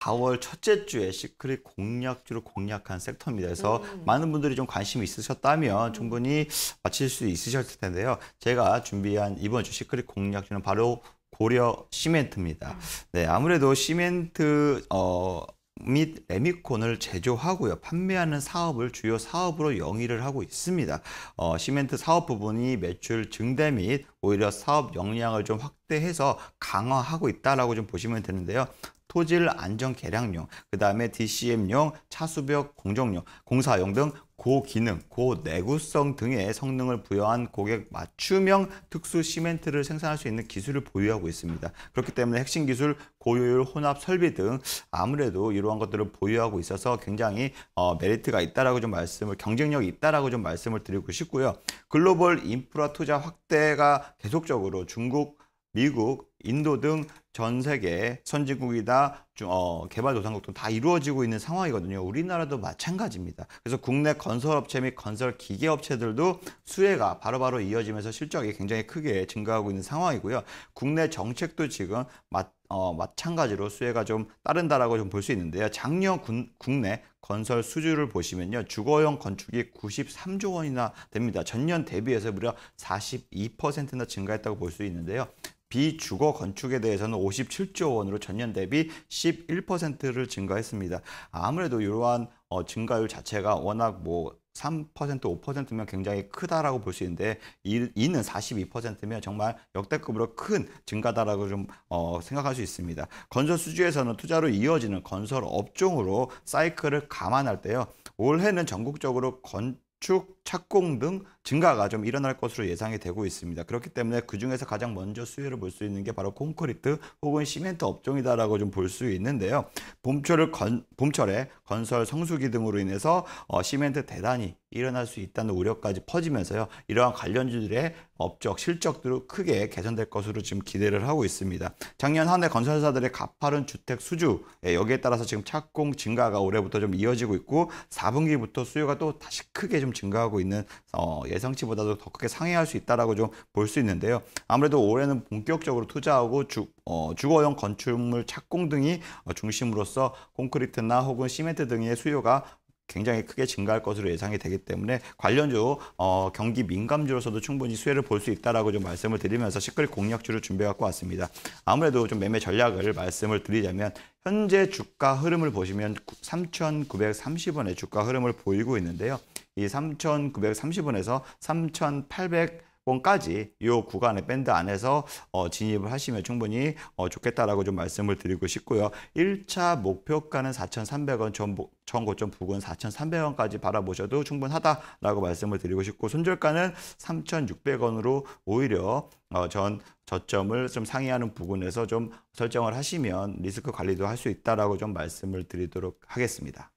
4월 첫째 주에 시크릿 공략주를 공략한 섹터입니다. 그래서 음. 많은 분들이 좀 관심이 있으셨다면 음. 충분히 맞힐 수 있으셨을 텐데요. 제가 준비한 이번 주 시크릿 공략주는 바로 고려 시멘트입니다. 음. 네, 아무래도 시멘트 어, 및 레미콘을 제조하고요. 판매하는 사업을 주요 사업으로 영위를 하고 있습니다. 어, 시멘트 사업 부분이 매출 증대 및 오히려 사업 역량을 좀 확대해서 강화하고 있다라고 좀 보시면 되는데요. 토질 안정 계량용, 그 다음에 DCM용, 차수벽 공정용, 공사용 등 고기능, 고내구성 등의 성능을 부여한 고객 맞춤형 특수 시멘트를 생산할 수 있는 기술을 보유하고 있습니다. 그렇기 때문에 핵심 기술, 고효율, 혼합, 설비 등 아무래도 이러한 것들을 보유하고 있어서 굉장히 어, 메리트가 있다라고 좀 말씀을, 경쟁력이 있다라고 좀 말씀을 드리고 싶고요. 글로벌 인프라 투자 확대가 계속적으로 중국, 미국, 인도 등 전 세계 선진국이다 어, 개발도상국등 다 이루어지고 있는 상황이거든요. 우리나라도 마찬가지입니다. 그래서 국내 건설업체 및 건설 기계업체들도 수혜가 바로바로 이어지면서 실적이 굉장히 크게 증가하고 있는 상황이고요. 국내 정책도 지금 마, 어, 마찬가지로 수혜가 좀 따른다라고 좀 볼 수 있는데요. 작년 군, 국내 건설 수주를 보시면요. 주거용 건축이 93조 원이나 됩니다. 전년 대비해서 무려 42%나 증가했다고 볼 수 있는데요. 비주거 건축에 대해서는 57조 원으로 전년 대비 11%를 증가했습니다. 아무래도 이러한 어, 증가율 자체가 워낙 뭐 3%, 5%면 굉장히 크다라고 볼 수 있는데 이는 42%면 정말 역대급으로 큰 증가다라고 좀 어, 생각할 수 있습니다. 건설 수주에서는 투자로 이어지는 건설 업종으로 사이클을 감안할 때요. 올해는 전국적으로 건축 착공 등 증가가 좀 일어날 것으로 예상이 되고 있습니다. 그렇기 때문에 그중에서 가장 먼저 수혜를 볼 수 있는 게 바로 콘크리트 혹은 시멘트 업종이다라고 좀 볼 수 있는데요. 봄철을 건, 봄철에 건설 성수기 등으로 인해서 어, 시멘트 대단히 일어날 수 있다는 우려까지 퍼지면서요. 이러한 관련주들의 업적, 실적도 들 크게 개선될 것으로 지금 기대를 하고 있습니다. 작년 한해 건설사들의 가파른 주택 수주, 예, 여기에 따라서 지금 착공 증가가 올해부터 좀 이어지고 있고 4분기부터 수요가 또 다시 크게 좀 증가하고 있는 어, 예상치보다도 더 크게 상회할 수 있다라고 좀 볼 수 있는데요. 아무래도 올해는 본격적으로 투자하고 주, 어, 주거용 건축물 착공 등이 중심으로서 콘크리트나 혹은 시멘트 등의 수요가 굉장히 크게 증가할 것으로 예상이 되기 때문에 관련주 어, 경기 민감주로서도 충분히 수혜를 볼 수 있다라고 좀 말씀을 드리면서 시끌 공략주를 준비해 갖고 왔습니다. 아무래도 좀 매매 전략을 말씀을 드리자면 현재 주가 흐름을 보시면 3,930원의 주가 흐름을 보이고 있는데요. 이 3,930원에서 3,800원까지 이 구간의 밴드 안에서 어, 진입을 하시면 충분히 어, 좋겠다라고 좀 말씀을 드리고 싶고요. 1차 목표가는 4,300원 전고점 부근 4,300원까지 바라보셔도 충분하다라고 말씀을 드리고 싶고 손절가는 3,600원으로 오히려 어, 전 저점을 좀상의하는 부분에서 좀 설정을 하시면 리스크 관리도 할 수 있다라고 좀 말씀을 드리도록 하겠습니다.